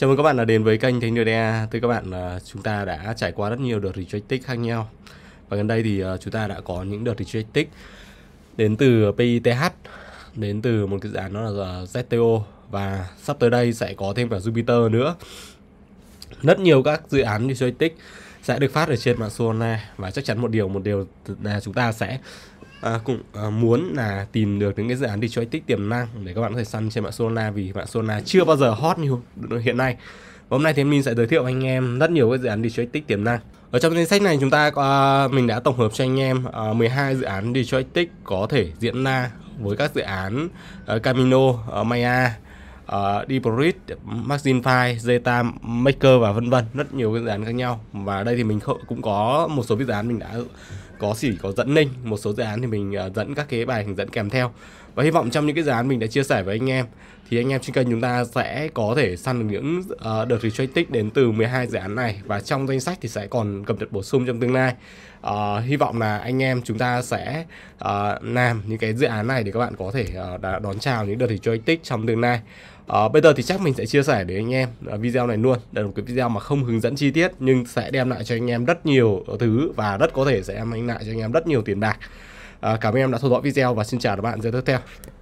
Chào mừng các bạn đã đến với kênh Thánh Đường DA các bạn, ờ, chúng ta đã trải qua rất nhiều đợt rejected khác nhau Và gần đây thì ờ, chúng ta đã có những đợt rejected Đến từ PITH Đến từ một cái dự án đó là ờ, ZTO Và sắp tới đây sẽ có thêm cả Jupiter nữa Rất nhiều các dự án rejected sẽ được phát ở trên mạng Solana Và chắc chắn một điều, một điều là chúng ta sẽ à, cũng à, muốn là tìm được những cái dự án Detroit tích tiềm năng để các bạn có thể săn trên mạng Solana vì mạng Solana chưa bao giờ hot như hiện nay. Và hôm nay thì mình sẽ giới thiệu anh em rất nhiều cái dự án Detroit tích tiềm năng. Ở trong danh sách này chúng ta à, mình đã tổng hợp cho anh em à, 12 dự án Detroit tích có thể diễn ra với các dự án à, Camino, à, Maya, uh, Debris, Maxinfy, Zeta Maker và vân vân rất nhiều cái dự án khác nhau và đây thì mình cũng có một số cái dự án mình đã có chỉ có dẫn link một số dự án thì mình à, dẫn các cái bài hướng dẫn kèm theo và hy vọng trong những cái dự án mình đã chia sẻ với anh em thì anh em trên kênh chúng ta sẽ có thể săn được những uh, đợt retry tích đến từ 12 dự án này và trong danh sách thì sẽ còn cập nhật bổ sung trong tương lai uh, hy vọng là anh em chúng ta sẽ uh, làm những cái dự án này để các bạn có thể uh, đón chào những đợt retry tích trong tương lai à, bây giờ thì chắc mình sẽ chia sẻ đến anh em ờ, video này luôn đây là một cái video mà không hướng dẫn chi tiết nhưng sẽ đem lại cho anh em rất nhiều thứ và rất có thể sẽ đem lại cho anh em rất nhiều tiền bạc à, cảm ơn em đã theo dõi video và xin chào các bạn giờ tiếp theo